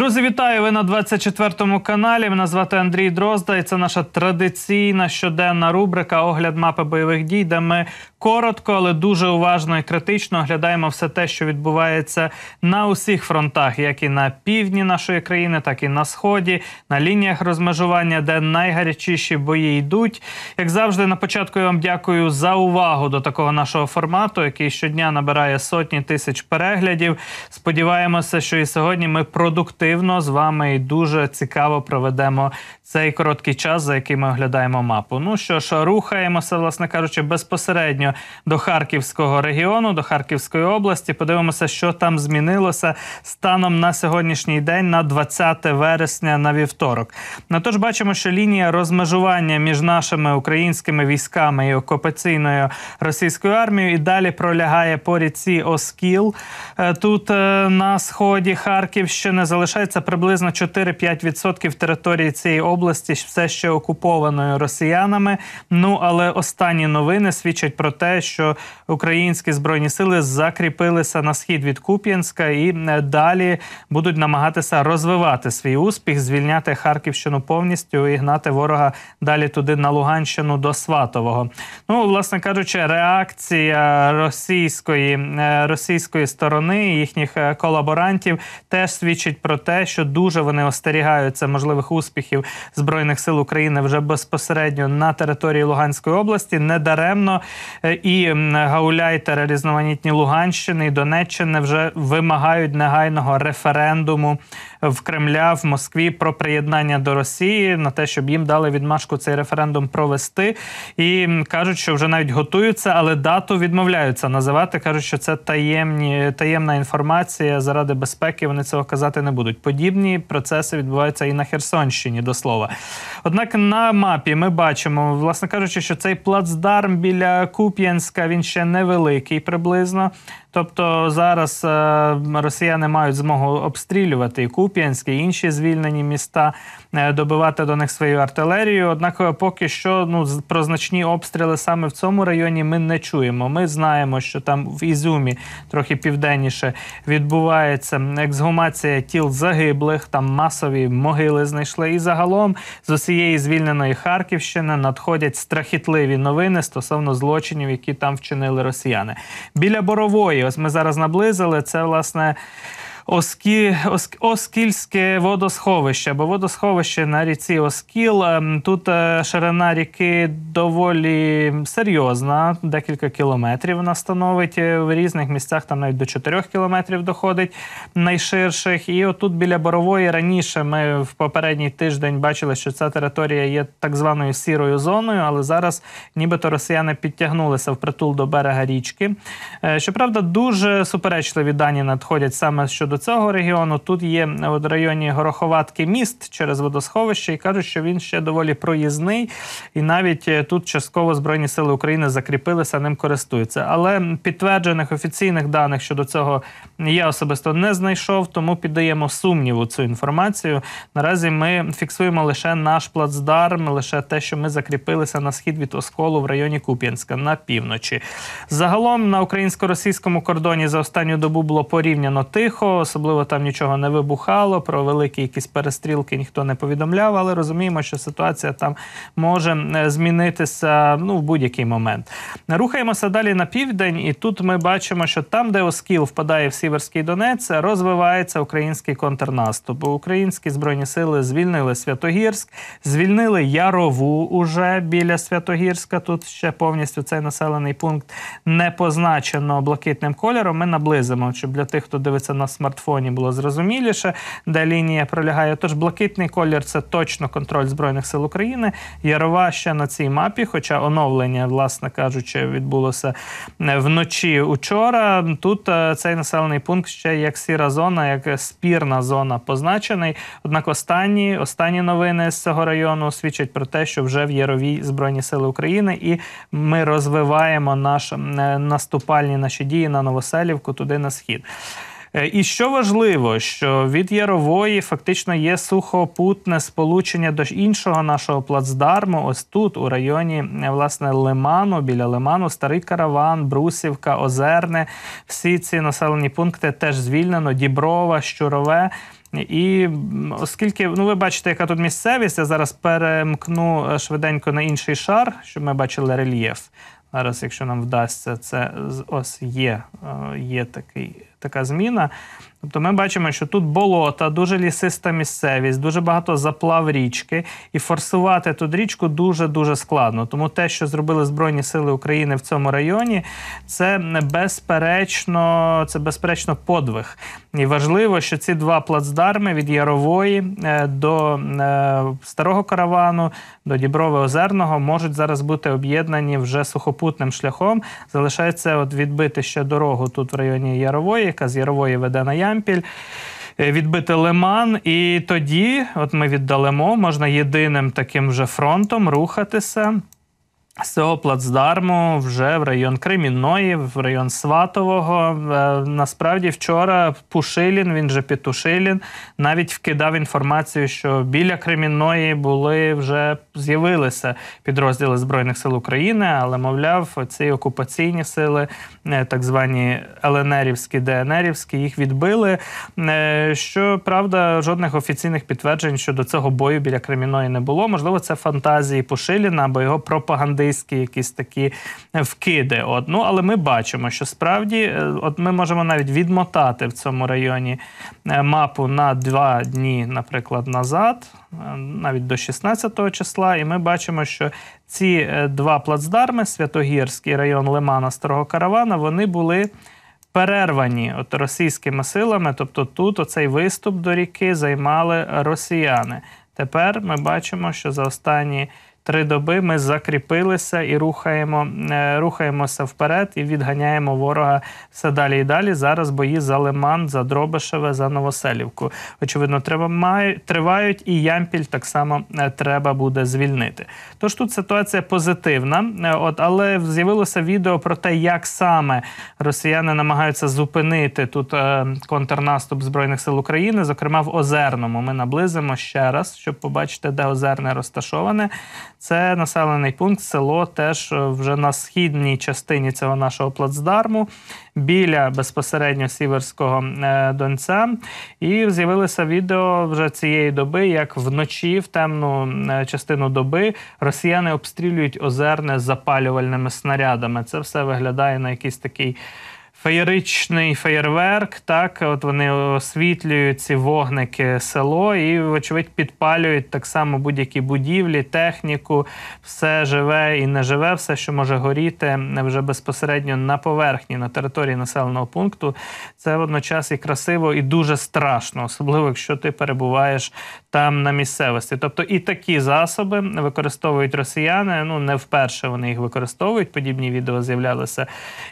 Друзі, вітаю! Ви на 24-му каналі. Мене звати Андрій Дрозда, і це наша традиційна щоденна рубрика Огляд мапи бойових дій, де ми коротко, але дуже уважно і критично оглядаємо все те, що відбувається на усіх фронтах, як і на півдні нашої країни, так і на сході, на лініях розмежування, де найгарячіші бої йдуть. Як завжди, на початку я вам дякую за увагу до такого нашого формату, який щодня набирає сотні тисяч переглядів. Сподіваємося, що і сьогодні ми продуктивно з вами і дуже цікаво проведемо цей короткий час, за який ми оглядаємо мапу. Ну що ж, рухаємося, власне кажучи, безпосередньо до Харківського регіону, до Харківської області. Подивимося, що там змінилося станом на сьогоднішній день, на 20 вересня, на вівторок. Натож бачимо, що лінія розмежування між нашими українськими військами і окупаційною російською армією і далі пролягає по ріці Оскіл. Е, тут е, на сході Харківщини залишається приблизно 4-5% території цієї області області все ще окупованою росіянами. Ну але останні новини свідчать про те, що українські збройні сили закріпилися на схід від Куп'янська і е, далі будуть намагатися розвивати свій успіх, звільняти Харківщину повністю і гнати ворога далі туди на Луганщину до Сватового. Ну, власне кажучи, реакція російської е, російської сторони їхніх е, колаборантів теж свідчить про те, що дуже вони остерігаються можливих успіхів збройних сил України вже безпосередньо на території Луганської області. Недаремно е, і гауляйтери різноманітні Луганщини і Донеччини вже вимагають негайного референдуму в Кремля в Москві про приєднання до Росії на те, щоб їм дали відмашку цей референдум провести, і кажуть, що вже навіть готуються, але дату відмовляються називати. кажуть, що це таємні таємна інформація заради безпеки. Вони цього казати не будуть. Подібні процеси відбуваються і на Херсонщині до слова. Однак на мапі ми бачимо, власне кажучи, що цей плацдарм біля Куп'янська він ще невеликий приблизно. Тобто зараз е, росіяни мають змогу обстрілювати і Куп'янськ, і інші звільнені міста. Е, добивати до них свою артилерію. Однак, е, поки що, ну про значні обстріли саме в цьому районі ми не чуємо. Ми знаємо, що там в Ізюмі трохи південніше відбувається ексгумація тіл загиблих. Там масові могили знайшли. І загалом з усієї звільненої Харківщини надходять страхітливі новини стосовно злочинів, які там вчинили росіяни. Біля борової, ось ми зараз наблизили це власне. Оскі, Оск... Оскільське водосховище, бо водосховище на ріці Оскіл. Ем, тут е, ширина ріки доволі серйозна, декілька кілометрів вона становить е, в різних місцях, там навіть до 4 кілометрів доходить найширших. І отут біля борової раніше ми в попередній тиждень бачили, що ця територія є так званою сірою зоною, але зараз нібито росіяни підтягнулися впритул до берега річки. Е, щоправда, дуже суперечливі дані надходять саме щодо цього регіону. Тут є в районі Гороховатки міст через водосховище, і кажуть, що він ще доволі проїзний, і навіть е, тут частково збройні сили України закріпилися, ним користуються. Але підтверджених офіційних даних щодо цього я особисто не знайшов, тому піддаємо сумніву цю інформацію. Наразі ми фіксуємо лише наш плацдарм, лише те, що ми закріпилися на схід від осколу в районі Куп'янська на півночі. Загалом на українсько-російському кордоні за останню добу було порівняно тихо особливо там нічого не вибухало, про великі якісь перестрілки ніхто не повідомляв, але розуміємо, що ситуація там може е, змінитися ну, в будь-який момент. Рухаємося далі на південь, і тут ми бачимо, що там, де Оскіл впадає в Сіверський Донець, розвивається український контрнаступ. Українські збройні сили звільнили Святогірськ, звільнили Ярову уже біля Святогірська. Тут ще повністю цей населений пункт не позначено блакитним кольором. Ми наблизимо, щоб для тих, хто дивиться на смартфон, смартфоні було зрозуміліше, де лінія пролягає. Тож блакитний колір це точно контроль Збройних сил України. Ярова ще на цій мапі, хоча оновлення, власне кажучи, відбулося е, вночі учора. Тут е, цей населений пункт ще як сіра зона, як спірна зона позначений. Однак останні останні новини з цього району свідчать про те, що вже в Яровій Збройні Сили України, і ми розвиваємо наш е, наступальні наші дії на Новоселівку туди на схід. Е, і що важливо, що від Ярової фактично є сухопутне сполучення до іншого нашого плацдарму. Ось тут, у районі е, власне Лиману, біля Лиману, Старий Караван, Брусівка, Озерне. Всі ці населені пункти теж звільнено: Діброва, Щурове. І оскільки ну ви бачите, яка тут місцевість, я зараз перемкну е, швиденько на інший шар, щоб ми бачили рельєф. Зараз, якщо нам вдасться, це ось є е, є такий, така зміна. Тобто ми бачимо, що тут болота, дуже лісиста місцевість, дуже багато заплав річки, і форсувати тут річку дуже-дуже складно. Тому те, що зробили Збройні Сили України в цьому районі, це безперечно, це безперечно подвиг. І важливо, що ці два плацдарми від Ярової е, до е, старого каравану, до Діброви Озерного можуть зараз бути об'єднані вже сухопутним шляхом. Залишається от відбити ще дорогу тут в районі Ярової, яка з Ярової веде на Ямпіль. Е, відбити лиман, і тоді, от ми віддалимо, можна єдиним таким же фронтом рухатися. Цього Плацдарму вже в район Криміної, в район Сватового. Е, насправді, вчора Пушилін, він же Петушилін, навіть вкидав інформацію, що біля Кремінної були вже з'явилися підрозділи Збройних сил України, але, мовляв, ці окупаційні сили, е, так звані ЛНРівські, ДНРівські, їх відбили. Е, що правда, жодних офіційних підтверджень щодо цього бою біля Кремінної не було. Можливо, це фантазії Пушиліна або його пропаганди популістські якісь такі е, вкиди. От. Ну, Але ми бачимо, що справді е, от ми можемо навіть відмотати в цьому районі е, мапу на два дні, наприклад, назад, навіть до 16 числа, і ми бачимо, що ці два плацдарми Святогірський район Лимана Старого Каравана, вони були. Перервані от російськими силами, тобто тут оцей виступ до ріки займали росіяни. Тепер ми бачимо, що за останні три доби ми закріпилися і рухаємо, е, рухаємося вперед і відганяємо ворога все далі і далі. Зараз бої за Лиман, за Дробишеве, за Новоселівку. Очевидно, тривають, і Ямпіль так само е, треба буде звільнити. Тож тут ситуація позитивна, е, от але з'явилося відео про те, як саме росіяни намагаються зупинити тут контрнаступ збройних сил України, зокрема в Озерному. Ми наблизимо ще раз, щоб побачити, де Озерне розташоване. Це населений пункт, село теж е, вже на східній частині цього нашого плацдарму, біля безпосередньо сіверського е, донця. І з'явилося відео вже цієї доби, як вночі, в темну е, частину доби, росіяни обстрілюють озерне запалювальними снарядами. Це все виглядає на якийсь такий феєричний феєрверк. Так, от вони освітлюють ці вогники село і, вочевидь, підпалюють так само будь-які будівлі, техніку, все живе і неживе, все, що може горіти вже безпосередньо на поверхні, на території населеного пункту. Це водночас і красиво, і дуже страшно, особливо якщо ти перебуваєш там на місцевості. Тобто і такі засоби використовують росіяни. Ну не вперше вони їх використовують. Подібні відео з'являлися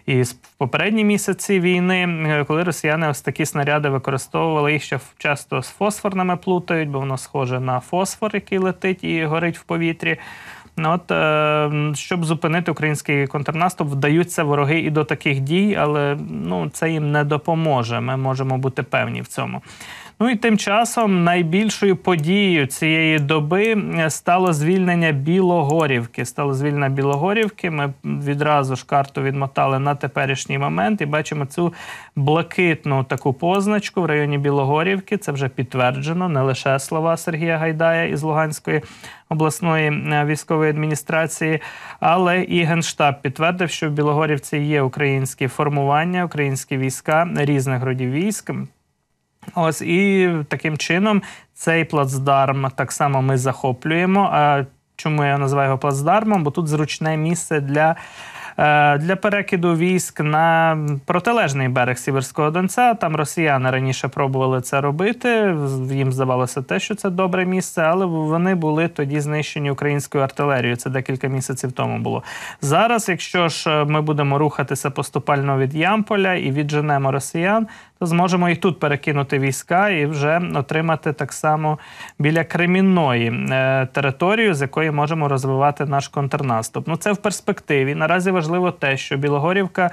і в попередні місяці війни, е, коли росіяни ось такі снаряди використовували їх ще часто з фосфорними плутають, бо воно схоже на фосфор, який летить і горить в повітрі. Ну От е, щоб зупинити український контрнаступ, вдаються вороги і до таких дій, але ну це їм не допоможе. Ми можемо бути певні в цьому. Ну і тим часом найбільшою подією цієї доби е, стало звільнення Білогорівки. Стало звільнення Білогорівки. Ми відразу ж карту відмотали на теперішній момент і бачимо цю блакитну таку позначку в районі Білогорівки. Це вже підтверджено, не лише слова Сергія Гайдая із Луганської. Обласної е, військової адміністрації, але і генштаб підтвердив, що в Білогорівці є українські формування, українські війська різних родів військ. Ось і таким чином цей плацдарм так само ми захоплюємо. А чому я називаю його плацдармом? Бо тут зручне місце для. Е, для перекиду військ на протилежний берег Сіверського Донця. Там росіяни раніше пробували це робити. Їм здавалося те, що це добре місце, але вони були тоді знищені українською артилерією. Це декілька місяців тому було. Зараз, якщо ж е, ми будемо рухатися поступально від Ямполя і відженемо росіян, то зможемо і тут перекинути війська і вже отримати так само біля Кремінної е, територію, з якої можемо розвивати наш контрнаступ. Ну це в перспективі. Наразі важливо те, що Білогорівка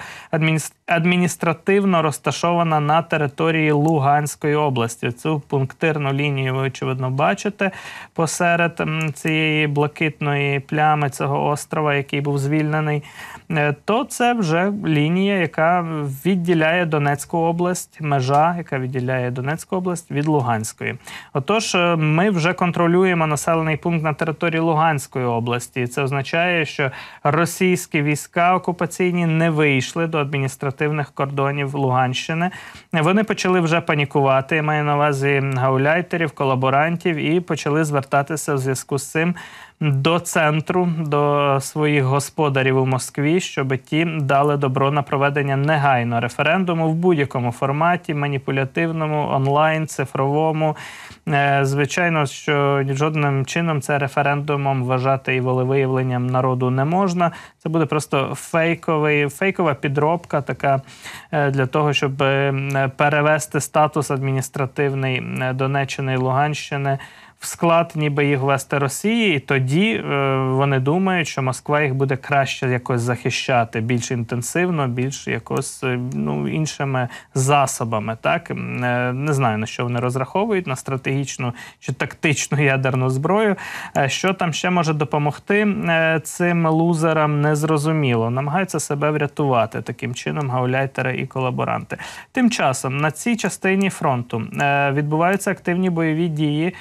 адміністративно розташована на території Луганської області. Цю пунктирну лінію ви очевидно бачите посеред цієї блакитної плями цього острова, який був звільнений. Е, то це вже лінія, яка відділяє Донецьку область, межа, яка відділяє Донецьку область від Луганської. Отож, е, ми вже контролюємо населений пункт на території Луганської області. Це означає, що російські війська окупаційні не вийшли до адміністративних кордонів Луганщини. Вони почали вже панікувати. маю на увазі гауляйтерів, колаборантів і почали звертатися в зв'язку з цим до центру, до своїх господарів у Москві щоб ті дали добро на проведення негайно референдуму в будь-якому форматі, маніпулятивному, онлайн, цифровому. Е, звичайно, що жодним чином це референдумом вважати і волевиявленням народу не можна. Це буде просто фейковий, фейкова підробка, така е, для того, щоб е, перевести статус адміністративний Донеччини і Луганщини в склад, ніби їх вести Росії, і тоді е, вони думають, що Москва їх буде краще якось захищати, більш інтенсивно, більш якось е, ну, іншими засобами. Так е, не знаю на що вони розраховують на стратегічну чи тактичну ядерну зброю. Що там ще може допомогти цим лузерам, незрозуміло. Намагаються себе врятувати таким чином гауляйтери і колаборанти. Тим часом на цій частині фронту відбуваються активні бойові дії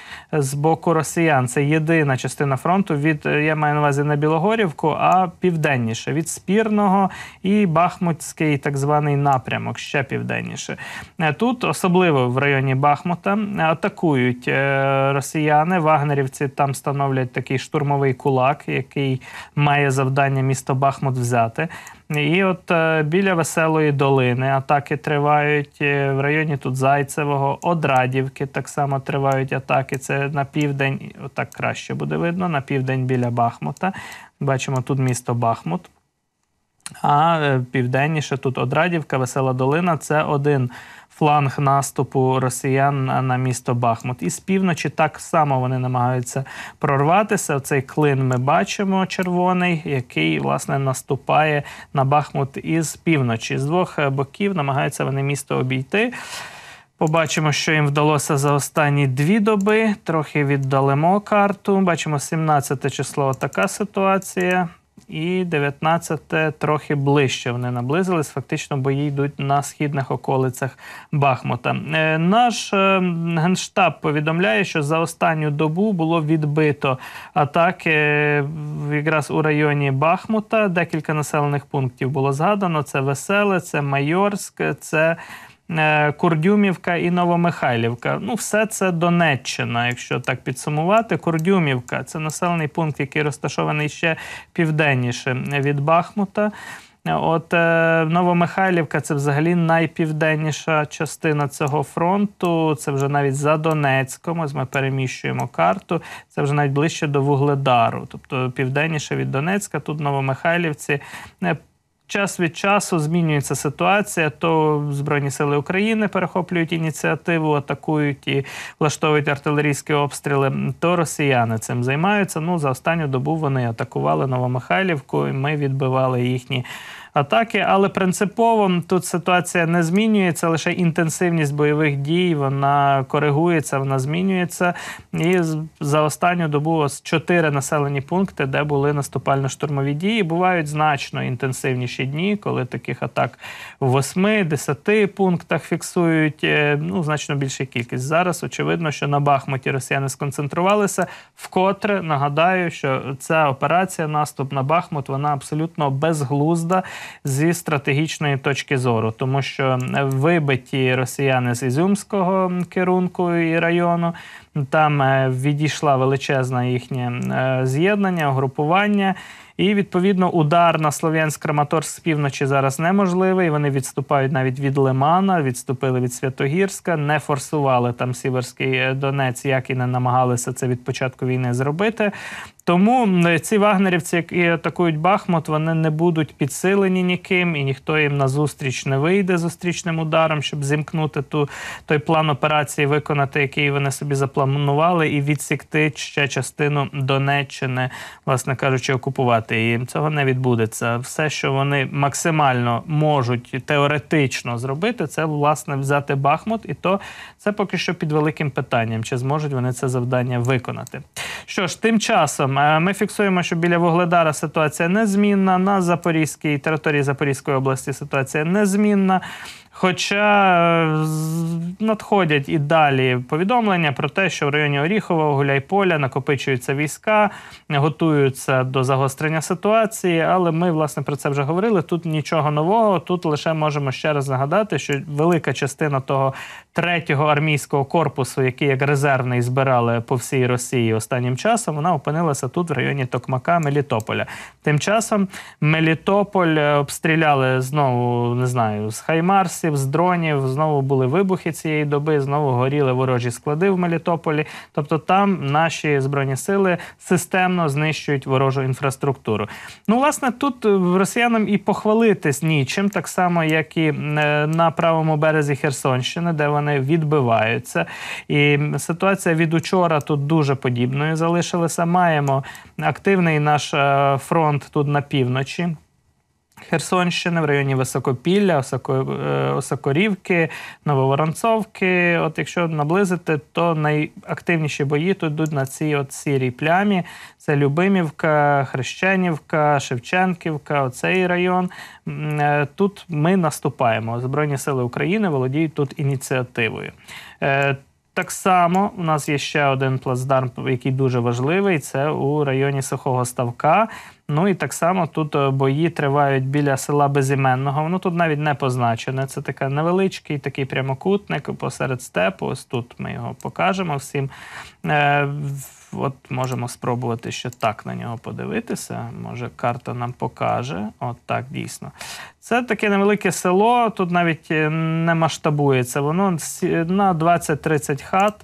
з боку росіян. Це єдина частина фронту від е, я маю на увазі не Білогорівку, а південніше від спірного і Бахмутський, так званий напрямок, ще південніше. Е, тут особливо в районі Бахмута атакують е, росіяни. Вагнерівці там становлять такий штурмовий кулак, який має завдання місто Бахмут взяти. І от біля веселої долини атаки тривають в районі тут Зайцевого, Одрадівки так само тривають атаки. Це на південь, отак краще буде видно, на південь біля Бахмута. Бачимо тут місто Бахмут. А е, південніше тут Одрадівка, Весела Долина це один фланг наступу росіян на місто Бахмут. І з півночі так само вони намагаються прорватися. Цей клин ми бачимо червоний, який власне наступає на Бахмут із півночі. З двох е, боків намагаються вони місто обійти. Побачимо, що їм вдалося за останні дві доби. Трохи віддалимо карту. Бачимо 17 число така ситуація. І 19 трохи ближче вони наблизились. Фактично, бої йдуть на східних околицях Бахмута. Е, наш е, генштаб повідомляє, що за останню добу було відбито атаки е, якраз у районі Бахмута. Декілька населених пунктів було згадано: це Веселе, це Майорськ, це. Е, Курдюмівка і Новомихайлівка. Ну, все це Донеччина, якщо так підсумувати. Курдюмівка це населений пункт, який розташований ще південніше від Бахмута. От е, Новомихайлівка це взагалі найпівденніша частина цього фронту. Це вже навіть за Донецьком. Ось ми переміщуємо карту. Це вже навіть ближче до Вугледару, тобто південніше від Донецька. Тут Новомихайлівці е, Час від часу змінюється ситуація, то Збройні сили України перехоплюють ініціативу, атакують і влаштовують артилерійські обстріли. То росіяни цим займаються. Ну за останню добу вони атакували Новомихайлівку, і ми відбивали їхні атаки. Але принципово тут ситуація не змінюється, лише інтенсивність бойових дій вона коригується, вона змінюється. І за останню добу ось чотири населені пункти, де були наступально-штурмові дії. Бувають значно інтенсивніші дні, коли таких атак в восьми десяти пунктах фіксують е, ну, значно більша кількість. Зараз очевидно, що на Бахмуті росіяни сконцентрувалися. Вкотре нагадаю, що ця операція, наступ на Бахмут, вона абсолютно безглузда зі стратегічної точки зору, тому що вибиті росіяни з Ізюмського керунку і району. Там е, відійшла величезна їхнє е, з'єднання, угрупування. І відповідно удар на словянськ краматорськ з півночі зараз неможливий. Вони відступають навіть від Лимана, відступили від Святогірська, не форсували там Сіверський е, Донець, як і не намагалися це від початку війни зробити. Тому ці вагнерівці, які атакують Бахмут, вони не будуть підсилені ніким, і ніхто їм назустріч не вийде зустрічним ударом, щоб зімкнути ту той план операції, виконати, який вони собі запланували, і відсікти ще частину Донеччини, власне кажучи, окупувати її. Цього не відбудеться. Все, що вони максимально можуть теоретично зробити, це власне взяти Бахмут, і то це поки що під великим питанням, чи зможуть вони це завдання виконати. Що ж, тим часом. Е, ми фіксуємо, що біля Вугледара ситуація незмінна. На Запорізькій території Запорізької області ситуація незмінна. Хоча е, надходять і далі повідомлення про те, що в районі Оріхова, Гуляйполя накопичуються війська, готуються до загострення ситуації. Але ми власне про це вже говорили. Тут нічого нового. Тут лише можемо ще раз нагадати, що велика частина того третього армійського корпусу, який як резервний збирали по всій Росії останнім часом, вона опинилася тут в районі Токмака Мелітополя. Тим часом Мелітополь е, обстріляли знову, не знаю, з Хаймарс авіабомбоносців, з дронів. Знову були вибухи цієї доби, знову горіли ворожі склади в Мелітополі. Тобто, там наші збройні сили системно знищують ворожу інфраструктуру. Ну, власне, тут е, росіянам і похвалитись нічим, так само як і е, на правому березі Херсонщини, де вони відбиваються. І ситуація від учора тут дуже подібною залишилася. Маємо активний наш е, фронт тут на півночі. Херсонщини, в районі Високопілля, е, Осокорівки, Нововоронцовки. От якщо наблизити, то найактивніші бої тут йдуть на цій от сірій плямі. Це Любимівка, Хрещенівка, Шевченківка, оцей район. Е, тут ми наступаємо. Збройні сили України володіють тут ініціативою. Е, так само у нас є ще один плацдарм, який дуже важливий. Це у районі Сухого Ставка. Ну і так само тут е, бої тривають біля села Безіменного. Воно тут навіть не позначене. Це така невеличкий такий прямокутник посеред степу. Ось тут ми його покажемо всім. Е, От можемо спробувати ще так на нього подивитися. Може, карта нам покаже. От так дійсно. Це таке невелике село, тут навіть е, не масштабується. Воно на 20-30 хат,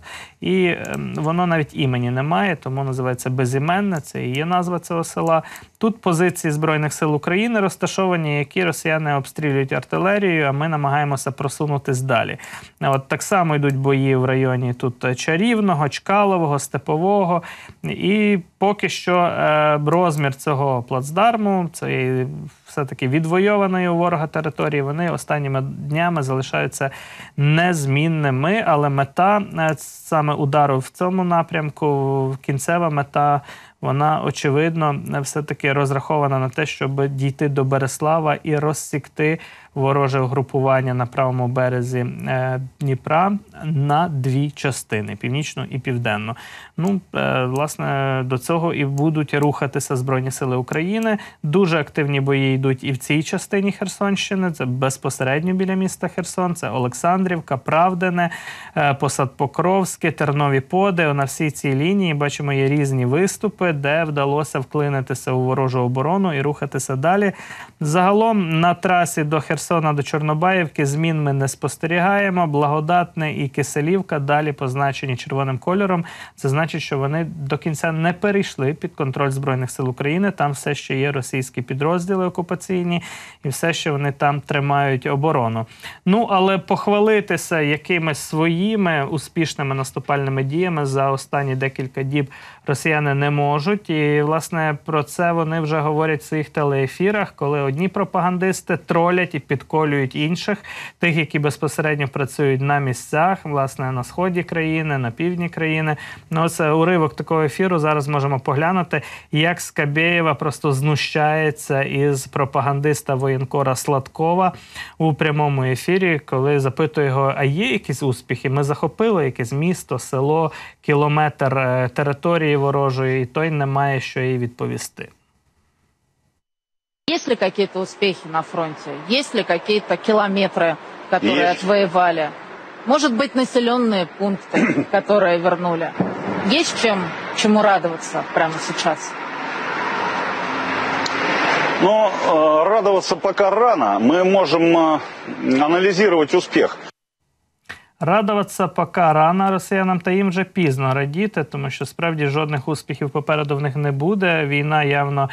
і ем, воно навіть імені не має, тому називається безіменне. Це і є назва цього села. Тут позиції Збройних сил України розташовані, які росіяни обстрілюють артилерією, а ми намагаємося просунутись далі. От так само йдуть бої в районі тут е, Чарівного, Чкалового, Степового. І поки що е, розмір цього плацдарму, цієї все-таки відвойованої у ворога території, вони останніми днями залишаються незмінними. Але мета е, саме удару в цьому напрямку, кінцева мета, вона очевидно все-таки розрахована на те, щоб дійти до Береслава і розсікти вороже угрупування на правому березі е, Дніпра на дві частини північну і південну. Ну, е, власне, до цього і будуть рухатися Збройні Сили України. Дуже активні бої йдуть і в цій частині Херсонщини. Це безпосередньо біля міста Херсон. Це Олександрівка, Правдине, е, Посад Покровське, Тернові Поди. На всій цій лінії бачимо є різні виступи, де вдалося вклинитися у ворожу оборону і рухатися далі. Загалом на трасі до Херсон. Херсона до Чорнобаївки змін ми не спостерігаємо. Благодатне і Киселівка далі позначені червоним кольором. Це значить, що вони до кінця не перейшли під контроль збройних сил України. Там все ще є російські підрозділи окупаційні, і все ще вони там тримають оборону. Ну але похвалитися якимись своїми успішними наступальними діями за останні декілька діб росіяни не можуть. І власне про це вони вже говорять в своїх телеефірах, коли одні пропагандисти тролять і підколюють інших, тих, які безпосередньо працюють на місцях, власне, на сході країни, на півдні країни. Ну, це уривок такого ефіру. Зараз можемо поглянути, як Скабєєва просто знущається із пропагандиста воєнкора Сладкова у прямому ефірі, коли запитує його, а є якісь успіхи? Ми захопили якесь місто, село, кілометр е, території ворожої, і той не має що їй відповісти. Есть ли какие-то успехи на фронте? Есть ли какие-то километры, которые Есть. отвоевали? Может быть, населенные пункты, которые вернули? Есть чем, чему радоваться прямо сейчас? Ну, э, радоваться пока рано. Мы можем э, анализировать успех. Радоваться пока рано росіянам, та їм вже пізно радіти, тому що справді жодних успіхів попереду в них не буде. Війна явно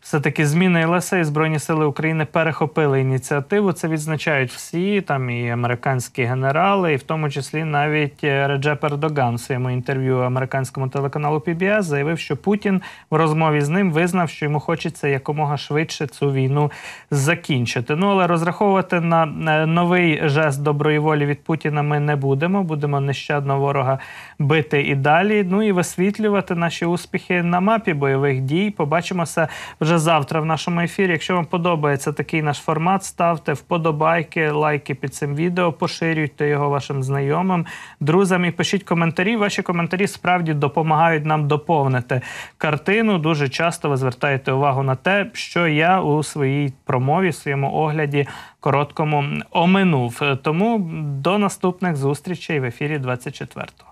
все-таки зміни ЛСА і Збройні Сили України перехопили ініціативу. Це відзначають всі, там і американські генерали, і в тому числі навіть е, Реджеп Ердоган в своєму інтерв'ю американському телеканалу PBS заявив, що Путін в розмові з ним визнав, що йому хочеться якомога швидше цю війну закінчити. Ну але розраховувати на новий жест доброї волі від Путіна ми не будемо. Будемо нещадно ворога бити і далі. Ну і висвітлювати наші успіхи на мапі бойових дій. Побачимося вже вже завтра в нашому ефірі. Якщо вам подобається такий наш формат, ставте вподобайки, лайки під цим відео, поширюйте його вашим знайомим, друзям і пишіть коментарі. Ваші коментарі справді допомагають нам доповнити картину. Дуже часто ви звертаєте увагу на те, що я у своїй промові, своєму огляді короткому оминув. Тому до наступних зустрічей в ефірі 24-го.